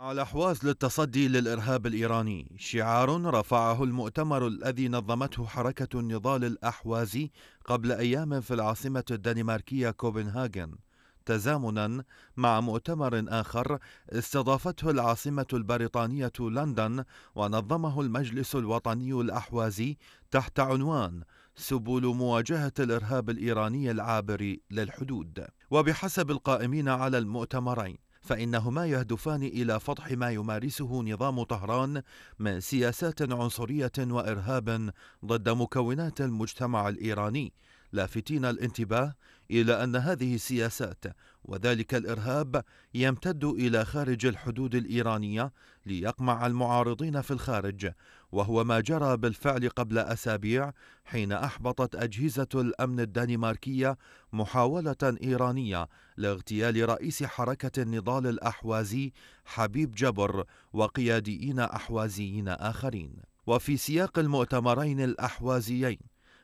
على حواز للتصدي للإرهاب الإيراني شعار رفعه المؤتمر الذي نظمته حركة النضال الأحوازي قبل أيام في العاصمة الدنماركية كوبنهاجن تزامنا مع مؤتمر آخر استضافته العاصمة البريطانية لندن ونظمه المجلس الوطني الأحوازي تحت عنوان سبل مواجهة الإرهاب الإيراني العابر للحدود وبحسب القائمين على المؤتمرين فإنهما يهدفان إلى فضح ما يمارسه نظام طهران من سياسات عنصرية وإرهاب ضد مكونات المجتمع الإيراني لافتين الانتباه إلى أن هذه السياسات وذلك الإرهاب يمتد إلى خارج الحدود الإيرانية ليقمع المعارضين في الخارج وهو ما جرى بالفعل قبل أسابيع حين أحبطت أجهزة الأمن الدنماركية محاولة إيرانية لاغتيال رئيس حركة النضال الأحوازي حبيب جبر وقياديين أحوازيين آخرين وفي سياق المؤتمرين الأحوازيين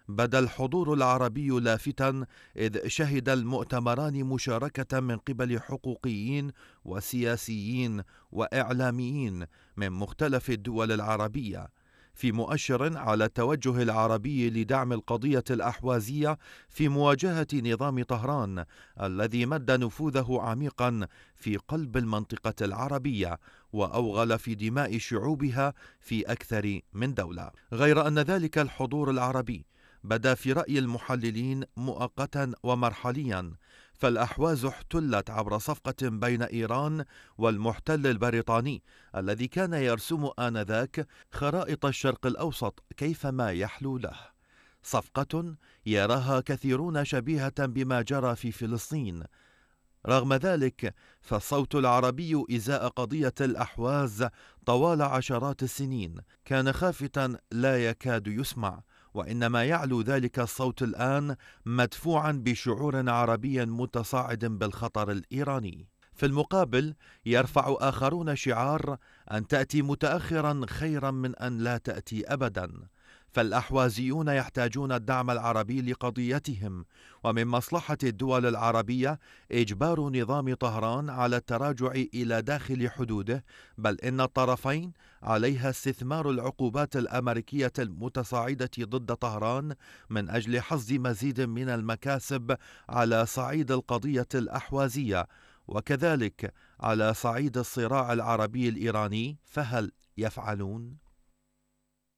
بدا الحضور العربي لافتا اذ شهد المؤتمران مشاركه من قبل حقوقيين وسياسيين واعلاميين من مختلف الدول العربيه في مؤشر على التوجه العربي لدعم القضيه الاحوازيه في مواجهه نظام طهران الذي مد نفوذه عميقا في قلب المنطقه العربيه واوغل في دماء شعوبها في اكثر من دوله غير ان ذلك الحضور العربي بدا في رأي المحللين مؤقتا ومرحليا فالأحواز احتلت عبر صفقة بين إيران والمحتل البريطاني الذي كان يرسم آنذاك خرائط الشرق الأوسط كيفما يحلو له صفقة يراها كثيرون شبيهة بما جرى في فلسطين رغم ذلك فالصوت العربي ازاء قضيه الاحواز طوال عشرات السنين كان خافتا لا يكاد يسمع وانما يعلو ذلك الصوت الان مدفوعا بشعور عربي متصاعد بالخطر الايراني في المقابل يرفع اخرون شعار ان تاتي متاخرا خيرا من ان لا تاتي ابدا فالاحوازيون يحتاجون الدعم العربي لقضيتهم ومن مصلحه الدول العربيه اجبار نظام طهران على التراجع الى داخل حدوده بل ان الطرفين عليها استثمار العقوبات الامريكيه المتصاعده ضد طهران من اجل حصد مزيد من المكاسب على صعيد القضيه الاحوازيه وكذلك على صعيد الصراع العربي الايراني فهل يفعلون